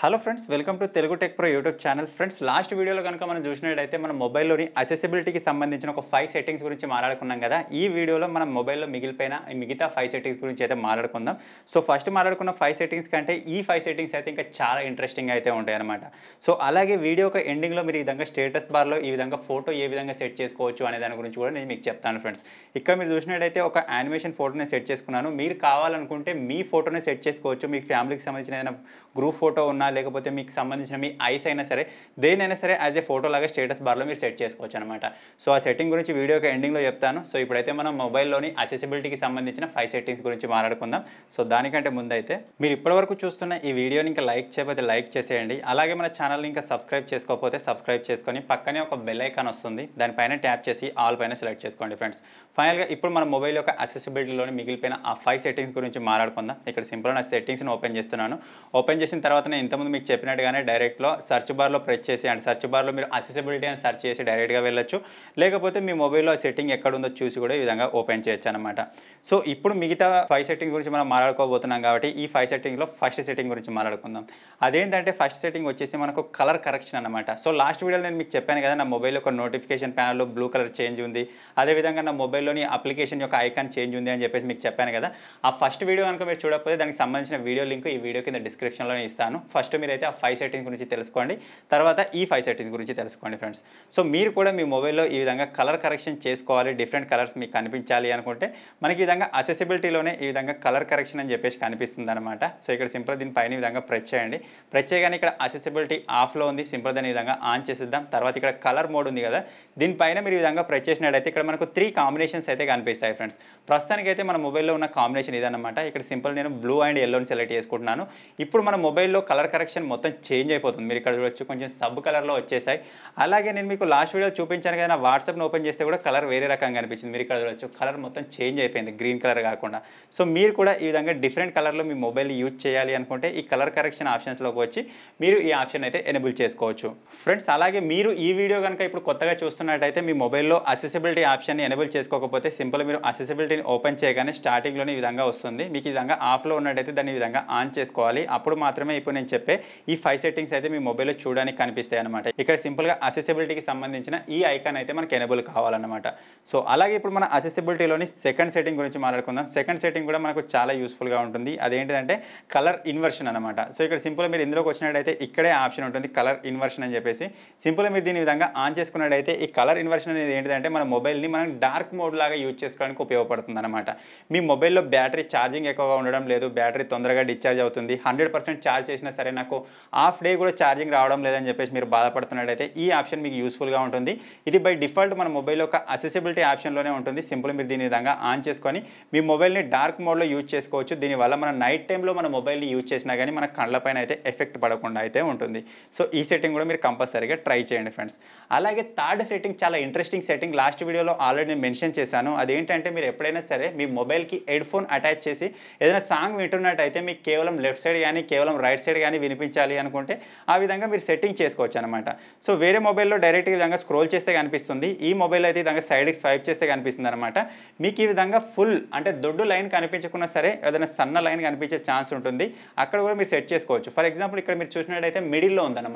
hello friends welcome to Telugu tech pro YouTube channel friends last వీడియోలో కనుక మనం చూసినట్టయితే మన మొబైల్లోని అసెసిబిలిటీకి సంబంధించిన ఒక ఫైవ్ సెట్టింగ్స్ గురించి మాట్లాడుకున్నాం కదా ఈ వీడియోలో మనం మొబైల్లో మిగిలిపోయిన మిగతా ఫైవ్ సెట్టింగ్స్ గురించి అయితే మాట్లాడుకుందాం సో ఫస్ట్ మాట్లాడుకున్న ఫైవ్ సెట్టింగ్స్ కంటే ఈ ఫైవ్ సెట్టింగ్స్ అయితే ఇంకా చాలా ఇంట్రెస్టింగ్ అయితే ఉంటాయి అనమాట సో అలాగే వీడియో యొక్క ఎండింగ్లో మీరు ఈ విధంగా స్టేటస్ బార్లో ఈ విధంగా ఫోటో ఏ విధంగా సెట్ చేసుకోవచ్చు అనే దాని గురించి కూడా నేను మీకు చెప్తాను ఫ్రెండ్స్ ఇక్కడ మీరు చూసినట్టయితే ఒక యానిమేషన్ ఫోటోనే సెట్ చేసుకున్నాను మీరు కావాలనుకుంటే మీ ఫోటోనే సెట్ చేసుకోవచ్చు మీ ఫ్యామిలీకి సంబంధించిన ఏదైనా గ్రూప్ ఫోటో ఉన్నా లేకపోతే మీకు సంబంధించిన మీ ఐస్ అయినా సరే దేనైనా సరే యాజ్ ఏ లాగా స్టేటస్ బార్లో మీరు సెట్ చేసుకోవచ్చు అనమాట సో ఆ సెట్టింగ్ గురించి వీడియోకి ఎండింగ్లో చెప్తాను సో ఇప్పుడైతే మనం మొబైల్లోని అసెసిబిలిటీకి సంబంధించిన ఫైవ్ సెట్టింగ్స్ గురించి మాట్లాడుకుందాం సో దానికంటే ముందైతే మీరు ఇప్పటివరకు చూస్తున్న ఈ వీడియోని ఇంకా లైక్ చేయకపోతే లైక్ చేసేయండి అలాగే మన ఛానల్ని ఇంకా సబ్స్క్రైబ్ చేసుకోకపోతే సబ్స్క్రైబ్ చేసుకొని పక్కనే ఒక బెల్ ఐకాన్ వస్తుంది దానిపైన ట్యాప్ చేసి ఆల్ పైన సెలెక్ట్ చేసుకోండి ఫ్రెండ్స్ ఫైనల్గా ఇప్పుడు మన మొబైల్ యొక్క అసెసిబిలిటీలోని మిగిలిపోయిన ఆ ఫైవ్ సెట్టింగ్స్ గురించి మాట్లాడుకుందాం ఇక్కడ సింపుల్ నా సెట్టింగ్స్ని ఓపెన్ చేస్తున్నాను ఓపెన్ చేసిన తర్వాత నేను ఇంతకుముందు మీకు చెప్పినట్టుగానే డైరెక్ట్లో సర్చ్ బార్లో ప్రెస్ చేసి అండ్ సర్చ్ బార్లో మీరు అసెసిబిలిటీ అని సర్చ్ చేసి డైరెక్ట్గా వెళ్ళొచ్చు లేకపోతే మీ మొబైల్లో సెట్టింగ్ ఎక్కడ ఉందో చూసి కూడా ఈ విధంగా ఓపెన్ చేయొచ్చు అనమాట సో ఇప్పుడు మిగతా ఫైవ్ సెట్టింగ్ గురించి మనం మాట్లాడుకోబోతున్నాం కాబట్టి ఈ ఫైవ్ సెట్టింగ్లో ఫస్ట్ సెట్టింగ్ గురించి మాట్లాడుకుందాం అదేంటంటే ఫస్ట్ సెట్టింగ్ వచ్చేసి మనకు కలర్ కరెక్షన్ అనమాట సో లాస్ట్ వీడియోలో నేను మీకు చెప్పాను కదా నా మొబైల్ యొక్క నోటిఫికేషన్ ప్యానల్లో బ్లూ కలర్ చేంజ్ ఉంది అదేవిధంగా నా మొబైల్లోని అప్లికేషన్ యొక్క ఐకాన్ చేంజ్ ఉంది అని చెప్పేసి మీకు చెప్పాను కదా ఆ ఫస్ట్ వీడియో కనుక మీరు చూడకపోతే దానికి సంబంధించిన వీడియో లింక్ ఈ వీడియో కింద డిస్క్రిప్షన్లో ఇస్తాను ఫస్ట్ ఫస్ట్ మీరైతే ఆ ఫైవ్ సెట్టింగ్స్ గురించి తెలుసుకోండి తర్వాత ఈ ఫైవ్ సెట్టింగ్స్ గురించి తెలుసుకోండి ఫ్రెండ్స్ సో మీరు కూడా మీ మొబైల్లో ఈ విధంగా కలర్ కరెక్షన్ చేసుకోవాలి డిఫరెంట్ కలర్స్ మీకు కనిపించాలి అనుకుంటే మనకి ఈ విధంగా అసెసిబిలిటీలోనే ఈ విధంగా కలర్ కరెక్షన్ అని చెప్పేసి కనిపిస్తుంది అనమాట సో ఇక్కడ సింపుల్ దీని పైన విధంగా ప్రెస్ చేయండి ప్రెస్ చేయగానే ఇక్కడ అసెసిబిలిటీ ఆఫ్లో ఉంది సింపుల్ దాని విధంగా ఆన్ చేసిద్దాం తర్వాత ఇక్కడ కలర్ మోడ్ ఉంది కదా దీనిపైన మీరు ఈ విధంగా ప్రెస్ చేసినట్టయితే ఇక్కడ మనకు త్రీ కాంబినేషన్స్ అయితే కనిపిస్తాయి ఫ్రెండ్స్ ప్రస్తుతానికైతే మన మొబైల్లో ఉన్న కాంబినేషన్ ఇదన్నమాట ఇక్కడ సింపుల్ నేను బ్లూ అండ్ ఎల్లోని సెలెక్ట్ చేసుకుంటున్నాను ఇప్పుడు మన మొబైల్లో కలర్ కరెక్షన్ మొత్తం చేంజ్ అయిపోతుంది మీరు ఇక్కడ చూడొచ్చు కొంచెం సబ్ కలర్లో వచ్చేసాయి అలాగే నేను మీకు లాస్ట్ వీడియో చూపించాను కదా నా వాట్సాప్ని ఓపెన్ చేస్తే కూడా కలర్ వేరే రకంగా అనిపించింది మీరు ఇక్కడ చూడొచ్చు కలర్ మొత్తం చేంజ్ అయిపోయింది గ్రీన్ కలర్ కాకుండా సో మీరు కూడా ఈ విధంగా డిఫరెంట్ కలర్లో మీ మొబైల్ యూజ్ చేయాలి అనుకుంటే ఈ కలర్ కరెక్షన్ ఆప్షన్స్లోకి వచ్చి మీరు ఈ ఆప్షన్ అయితే ఎనేబుల్ చేసుకోవచ్చు ఫ్రెండ్స్ అలాగే మీరు ఈ వీడియో కనుక ఇప్పుడు కొత్తగా చూస్తున్నట్టయితే మీ మొబైల్లో అసెసిబిలిటీ ఆప్షన్ని ఎనేబుల్ చేసుకోకపోతే సింపుల్ మీరు అసెసిబిలిటీని ఓపెన్ చేయగానే స్టార్టింగ్లోనే ఈ విధంగా వస్తుంది మీకు ఈ విధంగా ఆఫ్లో ఉన్నట్టయితే దాన్ని ఈ విధంగా ఆన్ చేసుకోవాలి అప్పుడు మాత్రమే ఇప్పుడు నేను చెప్పే ఈ ఫైవ్ సెట్టింగ్స్ అయితే మీ మొబైల్లో చూడడానికి కనిపిస్తాయి అనమాట ఇక్కడ సింపుల్గా అసెసిబిలిటీకి సంబంధించిన ఈ ఐకాన్ అయితే మనకి ఎనబుల్ కావాలన్నమాట సో అలాగే ఇప్పుడు మన అసెసిబిలిటీలోని సెకండ్ సెట్టింగ్ గురించి మాట్లాడుకుందాం సెకండ్ సెట్టింగ్ కూడా మనకు చాలా యూస్ఫుల్గా ఉంటుంది అదేంటంటే కలర్ ఇన్వర్షన్ అనమాట సో ఇక్కడ సింపుల్గా మీరు ఇందులోకి వచ్చినట్టయితే ఇక్కడే ఆప్షన్ ఉంటుంది కలర్ ఇన్వర్షన్ అని చెప్పేసి సింపుల్గా మీరు దీని విధంగా ఆన్ చేసుకున్నట్టయితే ఈ కలర్ ఇన్వర్షన్ అనేది ఏంటంటే మన మొబైల్ని మనం డార్క్ మోడ్ లాగా యూజ్ చేసుకోవడానికి ఉపయోగపడుతుంది అనమాట మీ మొబైల్లో బ్యాటరీ ఛార్జింగ్ ఎక్కువగా ఉండడం లేదు బ్యాటరీ తొందరగా డిశ్చార్జ్ అవుతుంది హండ్రెడ్ పర్సెంట్ ఛార్జ్ చేసినా సరే నాకు హాఫ్ డే కూడా ఛార్జింగ్ రావడం లేదని చెప్పేసి మీరు బాధపడుతున్నట్టయితే ఈ ఆప్షన్ మీకు యూస్ఫుల్గా ఉంటుంది ఇది బై డిఫాల్ట్ మన మొబైల్ యొక్క అసెసిబిలిటీ ఆప్షన్లోనే ఉంటుంది సింపుల్ మీరు దీని విధంగా ఆన్ చేసుకొని మీ మొబైల్ని డార్క్ మోడ్లో యూజ్ చేసుకోవచ్చు దీనివల్ల మన నైట్ టైంలో మన మొబైల్ని యూజ్ చేసినా కానీ మన కళ్ళపైన అయితే ఎఫెక్ట్ పడకుండా అయితే ఉంటుంది సో ఈ సెట్టింగ్ కూడా మీరు కంపల్సరీగా ట్రై చేయండి ఫ్రెండ్స్ అలాగే థర్డ్ సెట్టింగ్ చాలా ఇంట్రెస్టింగ్ సెట్టింగ్ లాస్ట్ వీడియోలో ఆల్రెడీ నేను మెన్షన్ చేశాను అదేంటంటే మీరు ఎప్పుడైనా సరే మీ మొబైల్కి హెడ్ ఫోన్ అటాచ్ చేసి ఏదైనా సాంగ్ వింటున్నట్టయితే మీకు కేవలం లెఫ్ట్ సైడ్ కానీ కేవలం రైట్ సైడ్ కానీ వినిపించాలి అనుకుంటే ఆ విధంగా మీరు సెట్టింగ్ చేసుకోవచ్చు అనమాట సో వేరే మొబైల్లో డైరెక్ట్ ఈ విధంగా స్క్రోల్ చేస్తే కనిపిస్తుంది ఈ మొబైల్ అయితే విధంగా సైడ్కి స్వైప్ చేస్తే కనిపిస్తుంది అనమాట మీకు ఈ విధంగా ఫుల్ అంటే దొడ్డు లైన్ కనిపించకున్నా సరే ఏదైనా సన్న లైన్ కనిపించే ఛాన్స్ ఉంటుంది అక్కడ కూడా మీరు సెట్ చేసుకోవచ్చు ఫర్ ఎగ్జాంపుల్ ఇక్కడ మీరు చూసినట్టయితే మిడిల్లో ఉందన్నమాట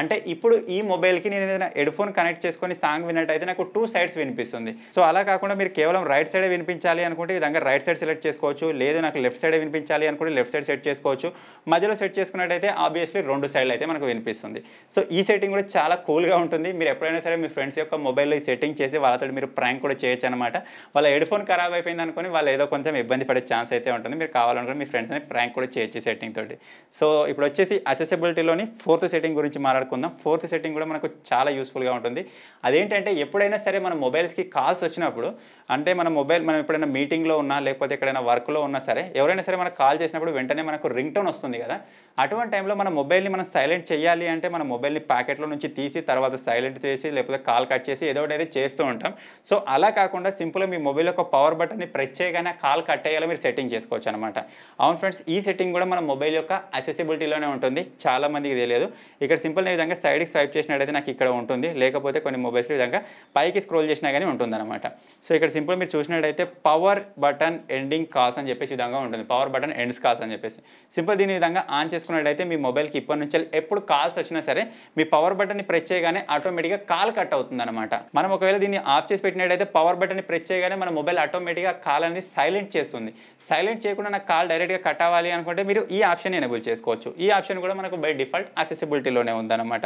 అంటే ఇప్పుడు ఈ మొబైల్కి నేను ఏదైనా హెడ్ఫోన్ కనెక్ట్ చేసుకొని సాంగ్ విన్నట్టయితే నాకు టూ సైడ్స్ వినిపిస్తుంది సో అలా కాకుండా మీరు కేవలం రైట్ సైడే వినిపించాలి అనుకుంటే విధంగా రైట్ సైడ్ సెలెక్ట్ చేసుకోవచ్చు లేదు నాకు లెఫ్ట్ సైడే వినిపించాలి అనుకుంటే లెఫ్ట్ సైడ్ సెట్ చేసుకోవచ్చు మధ్యలో సెట్ చేసుకున్నట్టు అయితే ఆబ్వియస్లీ రెండు సైడ్లు అయితే మనకు వినిపిస్తుంది సో ఈ సెట్టింగ్ కూడా చాలా కూల్గా ఉంటుంది మీరు ఎప్పుడైనా సరే మీ ఫ్రెండ్స్ యొక్క మొబైల్లో ఈ సెట్టింగ్ చేసి వాళ్ళతో మీరు ప్రాంక్ కూడా చేయొచ్చు అనమాట వాళ్ళ హెడ్ ఫోన్ ఖరాబ్ అయిపోయింది అనుకుని వాళ్ళు ఏదో కొంచెం ఇబ్బంది పడే ఛాన్స్ అయితే ఉంటుంది మీరు కావాలనుకుని మీ ఫ్రెండ్స్ని ప్రాంక్ కూడా చేయొచ్చు సెట్టింగ్ తోటి సో ఇప్పుడు వచ్చేసి అసెసిబిలిటీలోని ఫోర్త్ సెట్టింగ్ గురించి మాట్లాడుకుందాం ఫోర్త్ సెట్టింగ్ కూడా మనకు చాలా యూస్ఫుల్గా ఉంటుంది అదేంటంటే ఎప్పుడైనా సరే మన మొబైల్స్కి కాల్స్ వచ్చినప్పుడు అంటే మన మొబైల్ మనం ఎప్పుడైనా మీటింగ్లో ఉన్నా లేకపోతే ఎక్కడైనా వర్క్లో ఉన్నా సరే ఎవరైనా సరే మనకు కాల్ చేసినప్పుడు వెంటనే మనకు రింగ్ టోన్ వస్తుంది కదా అటువంటి లాక్డౌన్ టైంలో మన మొబైల్ని మనం సైలెంట్ చేయాలి అంటే మన మొబైల్ని ప్యాకెట్లో నుంచి తీసి తర్వాత సైలెంట్ చేసి లేకపోతే కాల్ కట్ చేసి ఏదో ఒకటి అయితే చేస్తూ ఉంటాం సో అలా కాకుండా సింపుల్గా మీ మొబైల్ యొక్క పవర్ బటన్ని ప్రత్యేకంగా కాల్ కట్ అయ్యేలా మీరు సెట్టింగ్ చేసుకోవచ్చు అనమాట అవును ఫ్రెండ్స్ ఈ సెట్టింగ్ కూడా మన మొబైల్ యొక్క అసెసిబిలిటీలోనే ఉంటుంది చాలా మందికి తెలియదు ఇక్కడ సింపుల్ విధంగా సైడ్కి స్వైప్ చేసినట్టయితే నాకు ఇక్కడ ఉంటుంది లేకపోతే కొన్ని మొబైల్స్ విధంగా పైకి స్క్రోల్ చేసినా కానీ ఉంటుంది అనమాట సో ఇక్కడ సింపుల్ మీరు చూసినట్టయితే పవర్ బటన్ ఎండింగ్ కాల్స్ అని చెప్పేసి విధంగా ఉంటుంది పవర్ బటన్ ఎండ్స్ కాల్స్ అని చెప్పేసి సింపుల్ దీని విధంగా ఆన్ చేసుకున్నట్టయితే అయితే మీ మొబైల్కి ఇప్పటి నుంచి ఎప్పుడు కాల్స్ వచ్చినా సరే మీ పవర్ బటన్ని ప్రెస్ చేయగానే ఆటోమేటిక్గా కాల్ కట్ అవుతుంది అనమాట మనం ఒకవేళ దీన్ని ఆఫ్ చేసి పెట్టినట్టయితే పవర్ బటన్ని ప్రెస్ చేయగానే మన మొబైల్ ఆటోమేటిక్గా కాల్ అనేది సైలెంట్ చేస్తుంది సైలెంట్ చేయకుండా నాకు కాల్ డైరెక్ట్గా కట్ అవ్వాలి అనుకుంటే మీరు ఈ ఆప్షన్ ఎనబుల్ చేసుకోవచ్చు ఈ ఆప్షన్ కూడా మనకు బై డిఫాల్ట్ అసెసిబిలిటీలోనే ఉందన్నమాట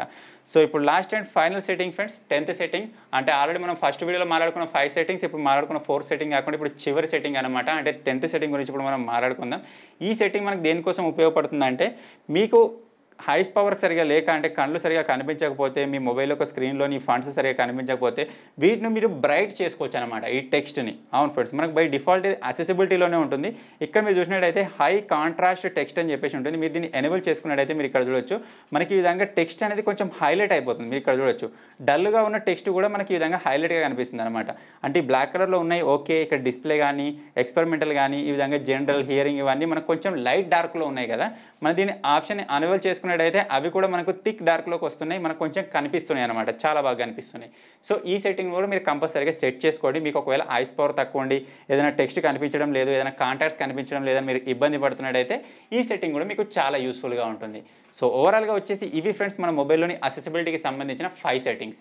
సో ఇప్పుడు last and final setting friends tenth setting అంటే ఆల్రెడీ మనం ఫస్ట్ వీడియోలో మాట్లాడుకున్న ఫైవ్ సెట్టింగ్స్ ఇప్పుడు మాట్లాడుకున్న ఫోర్ సెట్టింగ్ కాకుండా ఇప్పుడు చివరి సెట్టింగ్ అనమాట అంటే టెన్త్ సెట్టింగ్ గురించి ఇప్పుడు మనం మాట్లాడుకుందాం ఈ సెట్టింగ్ మనకు దేనికోసం ఉపయోగపడుతుందంటే మీ conmigo హైస్ పవర్ సరిగా లేక అంటే కళ్ళు సరిగా కనిపించకపోతే మీ మొబైల్ యొక్క స్క్రీన్లోని ఫండ్స్ సరిగా కనిపించకపోతే వీటిని మీరు బ్రైట్ చేసుకోవచ్చు అనమాట ఈ టెక్స్ట్ని అవును ఫ్రెండ్స్ మనకు బై డిఫాల్ట్ అసెసిబిలిటీలోనే ఉంటుంది ఇక్కడ మీరు చూసినట్టయితే హై కాంట్రాస్ట్ టెక్స్ట్ అని చెప్పేసి ఉంటుంది మీరు దీన్ని ఎనేబుల్ చేసుకున్నట్టయితే మీరు ఇక్కడ చూడొచ్చు మనకి ఈ విధంగా టెక్స్ట్ అనేది కొంచెం హైలైట్ అయిపోతుంది మీరు ఇక్కడ చూడొచ్చు డల్గా ఉన్న టెక్స్ట్ కూడా మనకి ఈ విధంగా హైలైట్గా కనిపిస్తుంది అనమాట అంటే బ్లాక్ కలర్లో ఉన్నాయి ఓకే ఇక్కడ డిస్ప్లే కానీ ఎక్స్పెరిమెంటల్ కానీ ఈ విధంగా జనరల్ హియరింగ్ ఇవన్నీ మనకు కొంచెం లైట్ డార్క్లో ఉన్నాయి కదా మనం దీన్ని ఆప్షన్ అనేబుల్ చేసుకున్న చూసుకున్నట్టయితే అవి కూడా మనకు థిక్ డార్క్లోకి వస్తున్నాయి మనకు కొంచెం కనిపిస్తున్నాయి అనమాట చాలా బాగా కనిపిస్తున్నాయి సో ఈ సెట్టింగ్ కూడా మీరు కంపల్సరీగా సెట్ చేసుకోండి మీకు ఒకవేళ ఐస్ పవర్ తక్కువ ఉండి ఏదైనా టెక్స్ట్ కనిపించడం లేదు ఏదైనా కాంటాక్ట్స్ కనిపించడం లేదని మీరు ఇబ్బంది పడుతున్నట్టయితే ఈ సెట్టింగ్ కూడా మీకు చాలా యూస్ఫుల్గా ఉంటుంది సో ఓవరాల్గా వచ్చేసి ఇవి ఫ్రెండ్స్ మన మొబైల్లోని అసెసిబిలిటీకి సంబంధించిన ఫైవ్ సెట్టింగ్స్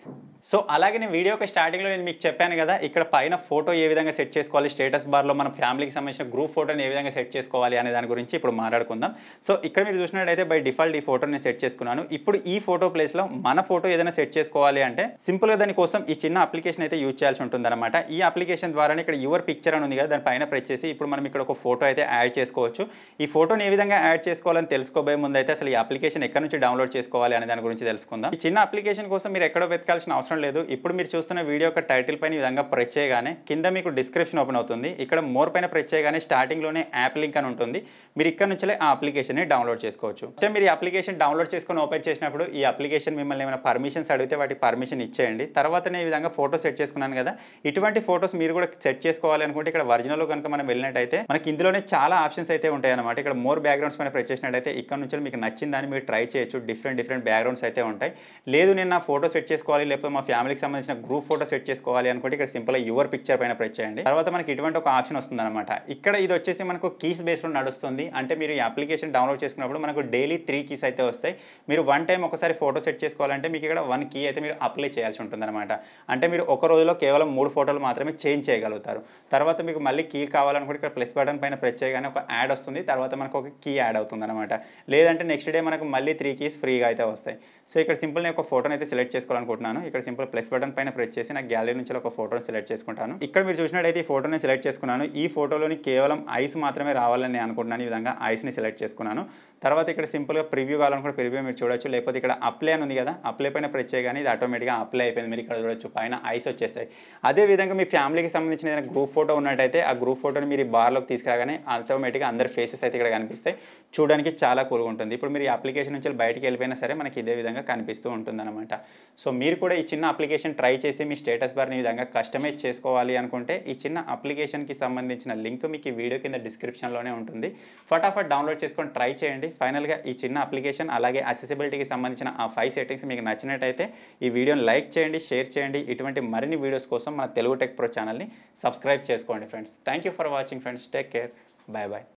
సో అలాగే నేను వీడియో వీడియోకి స్టార్టింగ్లో నేను మీకు చెప్పాను కదా ఇక్కడ పైన ఫోటో ఏ విధంగా సెట్ చేసుకోవాలి స్టేటస్ బార్లో మన ఫ్యామిలీకి సంబంధించిన గ్రూప్ ఫోటోని ఏ విధంగా సెట్ చేసుకోవాలి అనే దాని గురించి ఇప్పుడు మాట్లాడుకుందాం సో ఇక్కడ మీరు చూసినట్టయితే బై డిఫాల్ట్ ఈ ఫోటో నేను సెట్ చేసుకున్నాను ఇప్పుడు ఈ ఫోటో ప్లేస్లో మన ఫోటో ఏదైనా సెట్ చేసుకోవాలి అంటే సింపుల్గా దానికోసం ఈ చిన్న అప్లికేషన్ అయితే యూజ్ చేయాల్సి అనమాట ఈ అప్లికేషన్ ద్వారానే ఇక్కడ యువర్ పిక్చర్ అని ఉంది కదా దాని పైన ప్రెస్ చేసి ఇప్పుడు మనం ఇక్కడ ఒక ఫోటో అయితే యాడ్ చేసుకోవచ్చు ఈ ఫోటోని ఏ విధంగా యాడ్ చేసుకోవాలని తెలుసుకోబోయే ముందు అయితే అసలు ఈ అప్లికేషన్ ఎక్కడ నుంచి డౌన్లోడ్ చేసుకోవాలి అనే దాని గురించి తెలుసుకుందాం ఈ చిన్న అప్లికేషన్ కోసం మీరు ఎక్కడో వెతకాల్సిన అవసరం లేదు ఇప్పుడు మీరు చూస్తున్న వీడియో యొక్క టైటిల్ పైన విధంగా ప్రెస్ చేయగానే కింద మీకు డిస్క్రిప్షన్ ఓపెన్ అవుతుంది ఇక్కడ మోర్ పైన ప్రెస్ చేయగానే స్టార్టింగ్లోనే యాప్ లింక్ అని ఉంటుంది మీరు ఇక్కడ నుంచే ఆ అప్లికేషన్ని డౌన్లోడ్ చేసుకోవచ్చు అంటే మీరు ఈ అప్లికేషన్ డౌన్లోడ్ చేసుకొని ఓపెన్ చేసినప్పుడు ఈ అప్లికేషన్ మిమ్మల్ని ఏమైనా పర్మిషన్స్ అడిగితే వాటి పర్మిషన్ ఇచ్చేయండి తర్వాత నేను ఈ విధంగా ఫోటో సెట్ చేసుకున్నాను కదా ఇటువంటి ఫోటోస్ మీరు కూడా సెట్ చేసుకోవాలి అనుకుంటే ఇక్కడ ఒరిజినల్ కనుక మనం వెళ్ళినట్టయితే మనకి ఇందులోనే చాలా ఆప్షన్స్ అయితే ఉంటాయి అనమాట ఇక్కడ మోర్ బ్యాక్గ్రౌండ్స్ పైన ప్రెస్ చేసినట్టయితే ఇక్కడ నుంచి మీకు నచ్చిందని మీరు ట్రై చేయొచ్చు డిఫరెంట్ డిఫరెంట్ బ్యాక్గ్రౌండ్స్ అయితే ఉంటాయి లేదు నేను నా ఫోటో సెట్ చేసుకోవాలి లేకపోతే మా ఫ్యామిలీకి సంబంధించిన గ్రూప్ ఫోటో సెట్ చేసుకోవాలి అనుకుంటే ఇక్కడ సింపుల్గా యువర్ పిక్చర్ పైన ప్రెస్ చేయండి తర్వాత మనకి ఇటువంటి ఒక ఆప్షన్ వస్తుందన్నమాట ఇక్కడ ఇది వచ్చేసి మనకు కీస్ బేస్లో నడుస్తుంది అంటే మీరు ఈ అప్లికేషన్ డౌన్లోడ్ చేసుకున్నప్పుడు మనకు డైలీ త్రీ కీస్ అయితే వస్తాయి మీరు వన్ టైం ఒకసారి ఫోటో సెట్ చేసుకోవాలంటే మీకు ఇక్కడ వన్ కీ అయితే మీరు అప్లై చేయాల్సి ఉంటుంది అనమాట అంటే మీరు ఒక రోజులో కేవలం మూడు ఫోటోలు మాత్రమే చేంజ్ చేయగలుగుతారు తర్వాత మీకు మళ్ళీ కీ కావాలనుకుంటే ఇక్కడ ప్లస్ బటన్ పైన ప్రెస్ చేయగానే ఒక యాడ్ వస్తుంది తర్వాత మనకు ఒక కీ యాడ్ అవుతుంది అనమాట లేదంటే నెక్స్ట్ డే మనకు మనకు మళ్ళీ త్రీ కీస్ ఫ్రీగా అయితే వస్తాయి సో ఇక్కడ సింపుల్ నేను ఒక ఫోటోని అయితే సెలెక్ట్ చేసుకోవాలనుకుంటున్నాను ఇక్కడ సింపుల్ ప్లస్ బటన్ పైన ప్రెస్ చేసి నా గ్యాలరీ నుంచి ఒక ఫోటోని సెలెక్ట్ చేసుకుంటాను ఇక్కడ మీరు చూసినట్టయితే ఈ ఫోటోని సెలెక్ట్ చేసుకున్నాను ఈ ఫోటోలోని కేవలం ఐస్ మాత్రమే రావాలని అనుకుంటున్నాను ఈ విధంగా ఐస్ని సెలెక్ట్ చేసుకున్నాను తర్వాత ఇక్కడ సింపుల్గా ప్రివ్యూ కూడా ప్రివ్యూ మీరు చూడొచ్చు లేకపోతే ఇక్కడ అప్లై అని ఉంది కదా అప్లై పైన ప్రత్యేక కానీ ఇది ఆటోమేటిక్గా అప్లై అయిపోయింది మీరు ఇక్కడ చూడొచ్చు పైన ఐస్ వచ్చేస్తాయి అదేవిధంగా మీ ఫ్యామిలీకి సంబంధించిన ఏదైనా గ్రూప్ ఫోటో ఉన్నట్టయితే ఆ గ్రూప్ ఫోటోని మీరు బార్లోకి తీసుకురాగానే ఆటోమేటిక్గా అందరి ఫేసెస్ అయితే ఇక్కడ కనిపిస్తాయి చూడడానికి చాలా కూల్గా ఉంటుంది ఇప్పుడు మీరు ఈ అప్లికేషన్ నుంచి బయటికి వెళ్ళిపోయినా సరే మనకి ఇదే విధంగా కనిపిస్తూ ఉంటుందన్నమాట సో మీరు కూడా ఈ చిన్న అప్లికేషన్ ట్రై చేసి మీ స్టేటస్ బార్ని ఈ విధంగా కస్టమైజ్ చేసుకోవాలి అనుకుంటే ఈ చిన్న అప్లికేషన్కి సంబంధించిన లింక్ మీకు వీడియో కింద డిస్క్రిప్షన్లోనే ఉంటుంది ఫటాఫట్ డౌన్లోడ్ చేసుకొని ట్రై చేయండి చేయండి ఫైనల్గా ఈ చిన్న అప్లికేషన్ అలాగే అసెసిబిలిటీకి సంబంధించిన ఆ ఫైవ్ సెట్టింగ్స్ మీకు నచ్చినట్టయితే ఈ వీడియోని లైక్ చేయండి షేర్ చేయండి ఇటువంటి మరిన్ని వీడియోస్ కోసం మన తెలుగు టెక్ ప్రో ఛానల్ని సబ్స్క్రైబ్ చేసుకోండి friends thank for watching friends take care bye bye